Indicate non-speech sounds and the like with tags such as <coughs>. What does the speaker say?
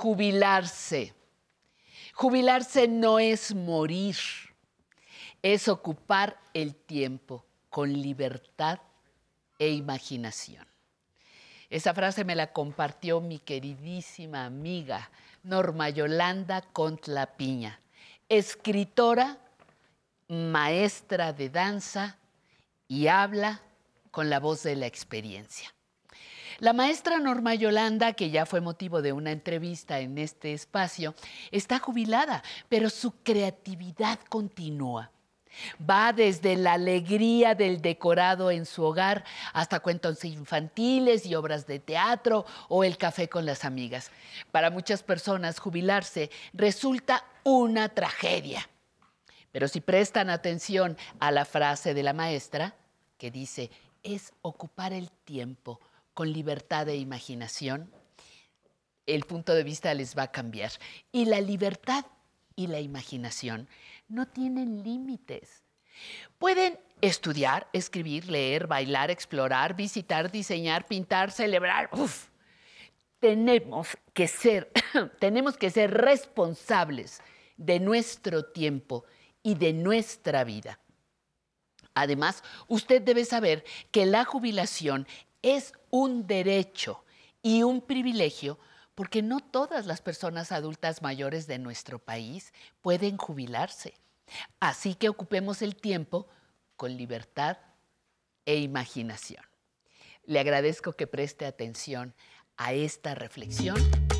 jubilarse. Jubilarse no es morir, es ocupar el tiempo con libertad e imaginación. Esa frase me la compartió mi queridísima amiga Norma Yolanda Contlapiña, escritora, maestra de danza y habla con la voz de la experiencia. La maestra Norma Yolanda, que ya fue motivo de una entrevista en este espacio, está jubilada, pero su creatividad continúa. Va desde la alegría del decorado en su hogar hasta cuentos infantiles y obras de teatro o el café con las amigas. Para muchas personas jubilarse resulta una tragedia. Pero si prestan atención a la frase de la maestra, que dice, es ocupar el tiempo con libertad de imaginación, el punto de vista les va a cambiar. Y la libertad y la imaginación no tienen límites. Pueden estudiar, escribir, leer, bailar, explorar, visitar, diseñar, pintar, celebrar. Uf. Tenemos que ser, <coughs> tenemos que ser responsables de nuestro tiempo y de nuestra vida. Además, usted debe saber que la jubilación es un derecho y un privilegio porque no todas las personas adultas mayores de nuestro país pueden jubilarse. Así que ocupemos el tiempo con libertad e imaginación. Le agradezco que preste atención a esta reflexión.